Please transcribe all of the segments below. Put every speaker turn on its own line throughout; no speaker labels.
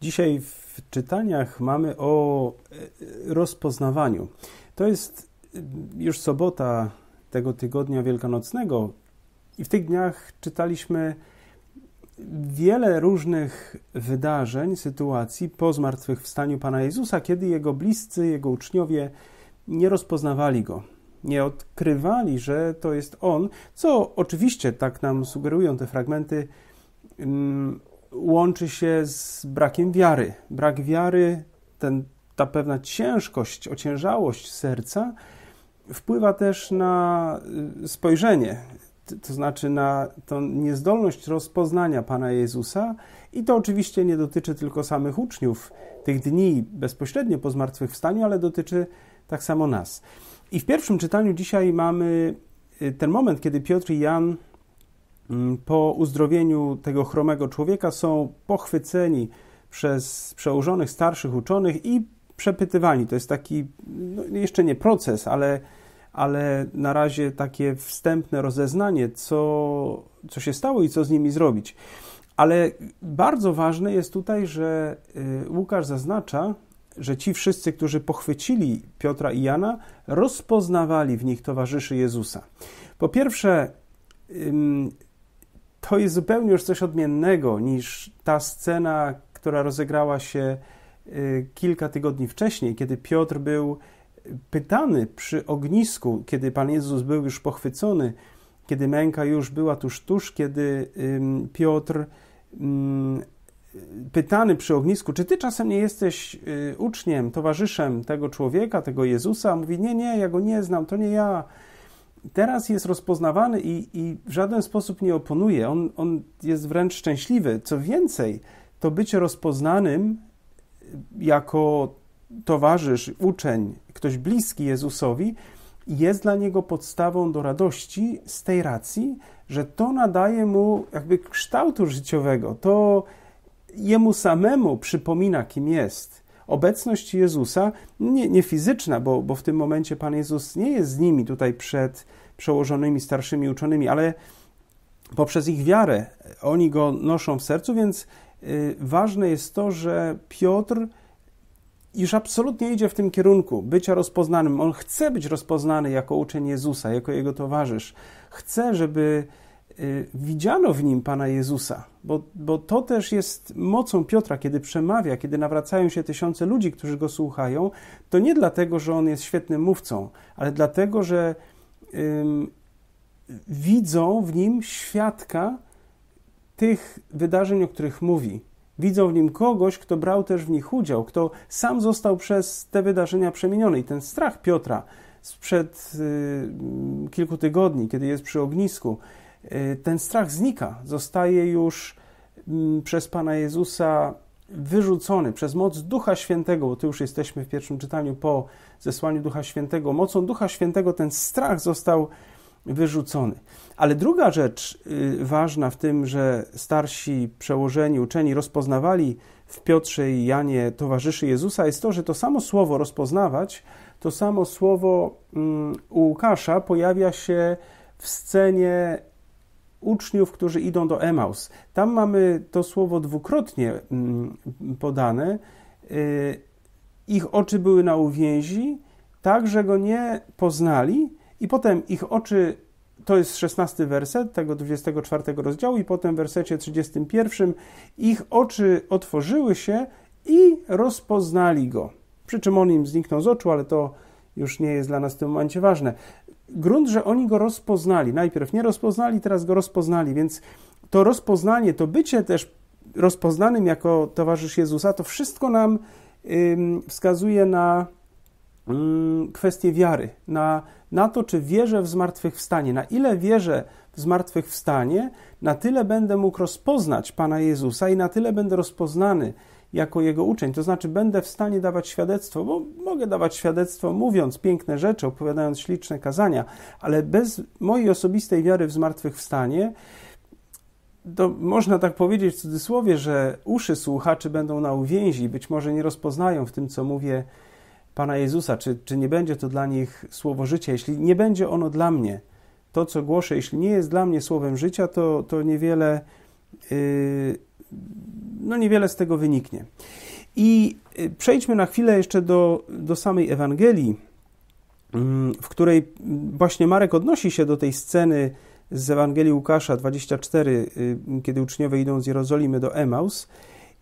Dzisiaj w czytaniach mamy o e, rozpoznawaniu. To jest e, już sobota tego tygodnia wielkanocnego i w tych dniach czytaliśmy wiele różnych wydarzeń, sytuacji po zmartwychwstaniu Pana Jezusa, kiedy Jego bliscy, Jego uczniowie nie rozpoznawali Go, nie odkrywali, że to jest On, co oczywiście, tak nam sugerują te fragmenty, mm, łączy się z brakiem wiary. Brak wiary, ten, ta pewna ciężkość, ociężałość serca wpływa też na y, spojrzenie, to znaczy na tą niezdolność rozpoznania Pana Jezusa. I to oczywiście nie dotyczy tylko samych uczniów tych dni bezpośrednio po zmartwychwstaniu, ale dotyczy tak samo nas. I w pierwszym czytaniu dzisiaj mamy y, ten moment, kiedy Piotr i Jan Mm, po uzdrowieniu tego chromego człowieka są pochwyceni przez przełożonych starszych uczonych i przepytywani. To jest taki, no, jeszcze nie proces, ale, ale na razie takie wstępne rozeznanie, co, co się stało i co z nimi zrobić. Ale bardzo ważne jest tutaj, że y, Łukasz zaznacza, że ci wszyscy, którzy pochwycili Piotra i Jana, rozpoznawali w nich towarzyszy Jezusa. Po pierwsze, to jest zupełnie już coś odmiennego niż ta scena, która rozegrała się y, kilka tygodni wcześniej, kiedy Piotr był pytany przy ognisku, kiedy Pan Jezus był już pochwycony, kiedy męka już była tuż, tuż, kiedy Piotr pytany przy ognisku, czy ty czasem nie jesteś y, uczniem, towarzyszem tego człowieka, tego Jezusa? Mówi, nie, nie, ja go nie znam, to nie ja teraz jest rozpoznawany i, i, w żaden sposób nie oponuje. On, on jest wręcz szczęśliwy. Co więcej, to bycie rozpoznanym jako towarzysz, uczeń, ktoś bliski Jezusowi, jest dla niego podstawą do radości z tej racji, że to nadaje mu jakby kształtu życiowego. To jemu samemu przypomina, kim jest obecność Jezusa, nie, nie fizyczna, bo, bo w tym momencie Pan Jezus nie jest z nimi tutaj przed przełożonymi, starszymi uczonymi, ale poprzez ich wiarę oni go noszą w sercu, więc y, ważne jest to, że Piotr już absolutnie idzie w tym kierunku bycia rozpoznanym. On chce być rozpoznany jako uczeń Jezusa, jako jego towarzysz. Chce, żeby y, widziano w nim Pana Jezusa, bo, bo to też jest mocą Piotra, kiedy przemawia, kiedy nawracają się tysiące ludzi, którzy go słuchają, to nie dlatego, że on jest świetnym mówcą, ale dlatego, że widzą w nim świadka tych wydarzeń, o których mówi. Widzą w nim kogoś, kto brał też w nich udział, kto sam został przez te wydarzenia przemieniony. I ten strach Piotra sprzed kilku tygodni, kiedy jest przy ognisku, y, ten strach znika, zostaje już przez Pana Jezusa wyrzucony przez moc Ducha Świętego, bo tu już jesteśmy w pierwszym czytaniu po zesłaniu Ducha Świętego, mocą Ducha Świętego ten strach został wyrzucony. Ale druga rzecz y, ważna w tym, że starsi przełożeni, uczeni rozpoznawali w Piotrze i Janie towarzyszy Jezusa, jest to, że to samo słowo rozpoznawać, to samo słowo mm, u Łukasza pojawia się w scenie uczniów, którzy idą do Emaus. Tam mamy to słowo dwukrotnie mm, podane. Y, ich oczy były na uwięzi, tak, że go nie poznali, i potem ich oczy. To jest 16 werset tego 24 rozdziału, i potem w wersecie 31 ich oczy otworzyły się i rozpoznali go. Przy czym on im zniknął z oczu, ale to już nie jest dla nas w tym momencie ważne grunt, że oni go rozpoznali. Najpierw nie rozpoznali, teraz go rozpoznali, więc to rozpoznanie, to bycie też rozpoznanym jako towarzysz Jezusa, to wszystko nam wskazuje na kwestię wiary, na, na to, czy wierzę w zmartwychwstanie. Na ile wierzę w zmartwychwstanie, na tyle będę mógł rozpoznać Pana Jezusa i na tyle będę rozpoznany jako jego uczeń. To znaczy, będę w stanie dawać świadectwo, bo mogę dawać świadectwo mówiąc piękne rzeczy, opowiadając śliczne kazania, ale bez mojej osobistej wiary w zmartwychwstanie to można tak powiedzieć w cudzysłowie, że uszy słuchaczy będą na uwięzi, być może nie rozpoznają w tym, co mówię Pana Jezusa, czy, czy nie będzie to dla nich słowo życia. Jeśli nie będzie ono dla mnie, to co głoszę, jeśli nie jest dla mnie słowem życia, to, to niewiele yy, no niewiele z tego wyniknie. I y, przejdźmy na chwilę jeszcze do, do samej Ewangelii, mm, w której mm, właśnie Marek odnosi się do tej sceny z Ewangelii Łukasza 24, y, kiedy uczniowie idą z Jerozolimy do Emaus.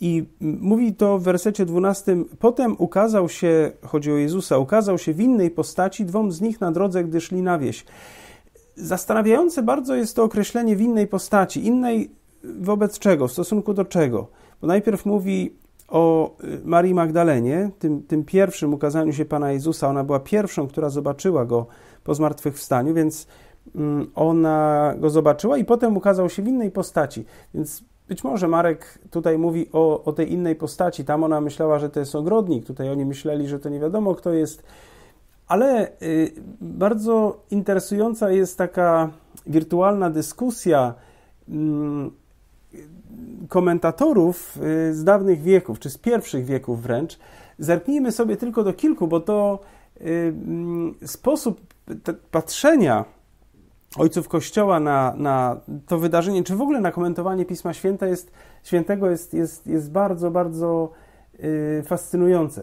I mm, mówi to w wersecie 12. Potem ukazał się, chodzi o Jezusa, ukazał się w innej postaci dwom z nich na drodze, gdy szli na wieś. Zastanawiające bardzo jest to określenie w innej postaci. Innej wobec czego? W stosunku do czego? Bo najpierw mówi o y, Marii Magdalenie, tym, tym pierwszym ukazaniu się Pana Jezusa. Ona była pierwszą, która zobaczyła go po zmartwychwstaniu, więc mm, ona go zobaczyła i potem ukazał się w innej postaci. Więc być może Marek tutaj mówi o, o tej innej postaci. Tam ona myślała, że to jest ogrodnik, tutaj oni myśleli, że to nie wiadomo kto jest. Ale y, bardzo interesująca jest taka wirtualna dyskusja mm, komentatorów y, z dawnych wieków, czy z pierwszych wieków wręcz, zerknijmy sobie tylko do kilku, bo to y, mm, sposób patrzenia ojców Kościoła na, na to wydarzenie, czy w ogóle na komentowanie Pisma Święta jest, Świętego jest, jest, jest bardzo, bardzo y, fascynujące.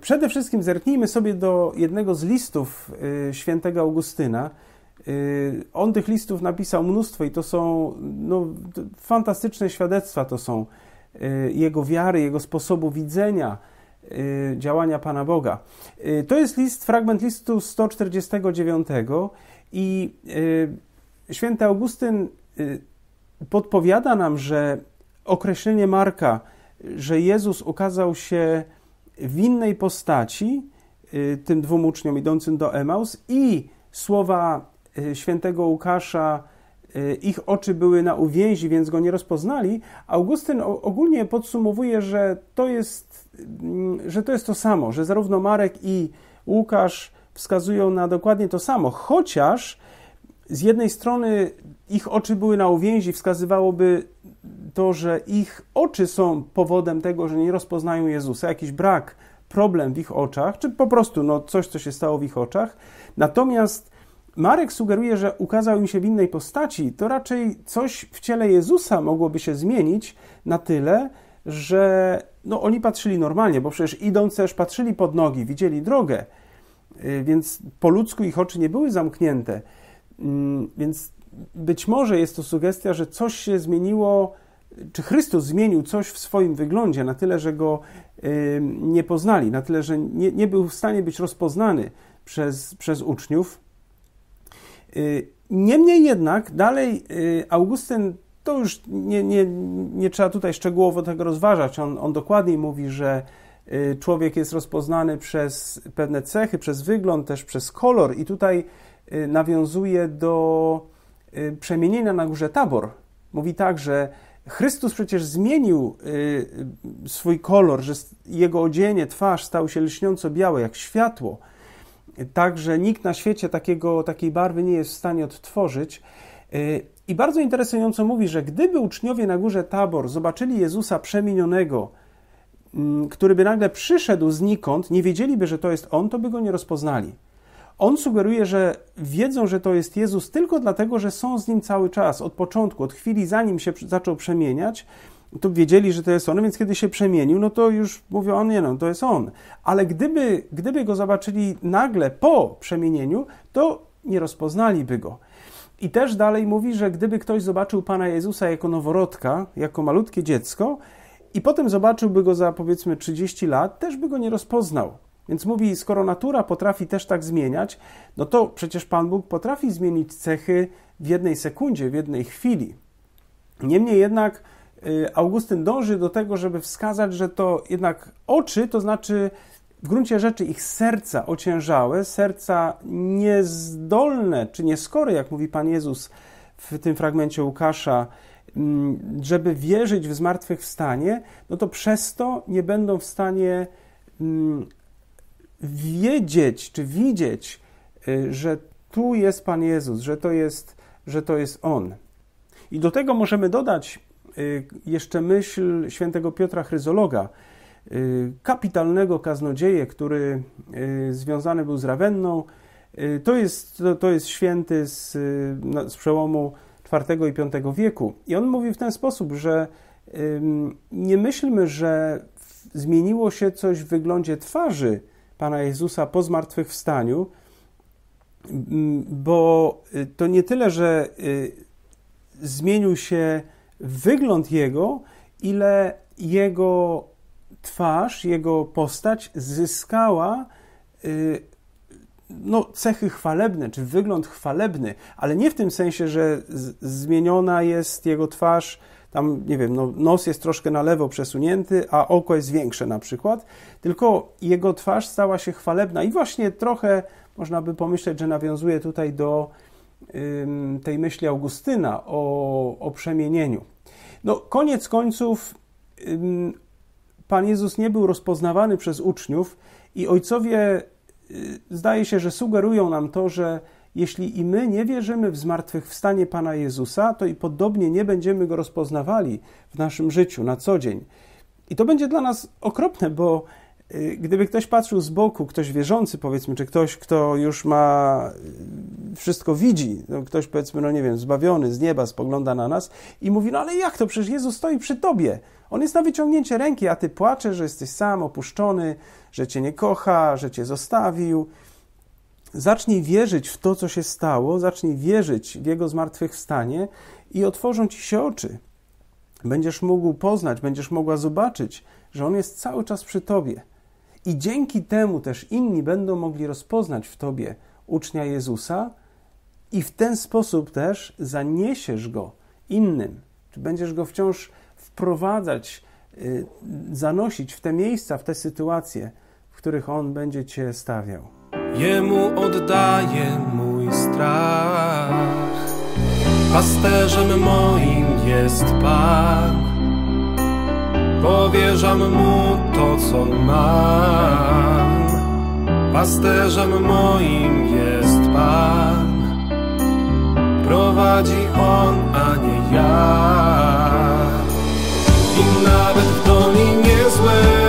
Przede wszystkim zerknijmy sobie do jednego z listów świętego Augustyna, Y, on tych listów napisał mnóstwo i to są no, fantastyczne świadectwa, to są y, jego wiary, jego sposobu widzenia y, działania Pana Boga. To jest list, fragment listu 149 i święty Augustyn podpowiada nam, że określenie Marka, że Jezus ukazał się w innej postaci tym dwóm uczniom idącym do Emaus i słowa Y, świętego Łukasza, y, ich oczy były na uwięzi, więc go nie rozpoznali. Augustyn ogólnie podsumowuje, że to jest, mm, że to, jest to samo, że zarówno Marek i Łukasz wskazują na dokładnie to samo, chociaż z jednej strony ich oczy były na uwięzi, wskazywałoby to, że ich oczy są powodem tego, że nie rozpoznają Jezusa, jakiś brak, problem w ich oczach, czy po prostu no, coś, co się stało w ich oczach. Natomiast Marek sugeruje, że ukazał im się w innej postaci, to raczej coś w ciele Jezusa mogłoby się zmienić na tyle, że no, oni patrzyli normalnie, bo przecież idąc też patrzyli pod nogi, widzieli drogę, y, więc po ludzku ich oczy nie były zamknięte. Mm, więc być może jest to sugestia, że coś się zmieniło, czy Chrystus zmienił coś w swoim wyglądzie na tyle, że go nie poznali, na tyle, że nie, nie był w stanie być rozpoznany przez, przez uczniów. Y, niemniej jednak dalej y, Augustyn, to już nie, nie, nie trzeba tutaj szczegółowo tego rozważać, on, on dokładniej mówi, że y, człowiek jest rozpoznany przez pewne cechy, przez wygląd, też przez kolor i tutaj nawiązuje do przemienienia na górze Tabor. Mówi tak, że Chrystus przecież zmienił swój kolor, że jego odzienie, twarz stały się lśniąco białe jak światło. Także nikt na świecie takiego, takiej barwy nie jest w stanie odtworzyć. Y, I bardzo interesująco mówi, że gdyby uczniowie na górze Tabor zobaczyli Jezusa przemienionego, mm, który by nagle przyszedł znikąd, nie wiedzieliby, że to jest On, to by go nie rozpoznali. On sugeruje, że wiedzą, że to jest Jezus tylko dlatego, że są z nim cały czas, od początku, od chwili, zanim się zaczął przemieniać, to wiedzieli, że to jest on, więc kiedy się przemienił, no to już mówią, on nie no, to jest on. Ale gdyby, gdyby go zobaczyli nagle po przemienieniu, to nie rozpoznaliby go. I też dalej mówi, że gdyby ktoś zobaczył Pana Jezusa jako noworodka, jako malutkie dziecko, i potem zobaczyłby go za powiedzmy 30 lat, też by go nie rozpoznał. Więc mówi, skoro natura potrafi też tak zmieniać, no to przecież Pan Bóg potrafi zmienić cechy w jednej sekundzie, w jednej chwili. Niemniej jednak Y, Augustyn dąży do tego, żeby wskazać, że to jednak oczy, to znaczy w gruncie rzeczy ich serca ociężałe, serca niezdolne czy nieskore, jak mówi Pan Jezus w tym fragmencie Łukasza, mm, żeby wierzyć w zmartwychwstanie, no to przez to nie będą w stanie mm, wiedzieć czy widzieć, y, że tu jest Pan Jezus, że to jest, że to jest On. I do tego możemy dodać Y, jeszcze myśl świętego Piotra Chryzologa, y, kapitalnego kaznodzieje, który y, związany był z Rawenną. To jest, to, to jest święty z, z przełomu IV i V wieku. I on mówi w ten sposób, że nie myślmy, że zmieniło się coś w wyglądzie twarzy Pana Jezusa po zmartwychwstaniu, mm, bo to nie tyle, że zmienił się wygląd jego, ile jego twarz, jego postać zyskała y, no, cechy chwalebne, czy wygląd chwalebny, ale nie w tym sensie, że zmieniona jest jego twarz, tam, nie wiem, no, nos jest troszkę na lewo przesunięty, a oko jest większe na przykład, tylko jego twarz stała się chwalebna i właśnie trochę można by pomyśleć, że nawiązuje tutaj do tej myśli Augustyna o, o przemienieniu. No, koniec końców, Pan Jezus nie był rozpoznawany przez uczniów, i ojcowie y, zdaje się, że sugerują nam to, że jeśli i my nie wierzymy w zmartwychwstanie Pana Jezusa, to i podobnie nie będziemy go rozpoznawali w naszym życiu na co dzień. I to będzie dla nas okropne, bo Y, gdyby ktoś patrzył z boku, ktoś wierzący, powiedzmy, czy ktoś, kto już ma y, wszystko widzi, no ktoś, powiedzmy, no nie wiem, zbawiony z nieba, spogląda na nas i mówi: No ale jak to? Przecież Jezus stoi przy tobie. On jest na wyciągnięcie ręki, a ty płaczesz, że jesteś sam, opuszczony, że cię nie kocha, że cię zostawił. Zacznij wierzyć w to, co się stało, zacznij wierzyć w Jego zmartwychwstanie i otworzą ci się oczy. Będziesz mógł poznać, będziesz mogła zobaczyć, że On jest cały czas przy tobie i dzięki temu też inni będą mogli rozpoznać w tobie ucznia Jezusa, i w ten sposób też zaniesiesz go innym. Czy będziesz go wciąż wprowadzać, y, zanosić w te miejsca, w te sytuacje, w których on będzie cię stawiał. Jemu oddaję mój strach. Pasterzem moim jest Pan. Powierzam Mu to, co mam Pasterzem moim jest Pan Prowadzi On, a nie ja I nawet w dolinie złej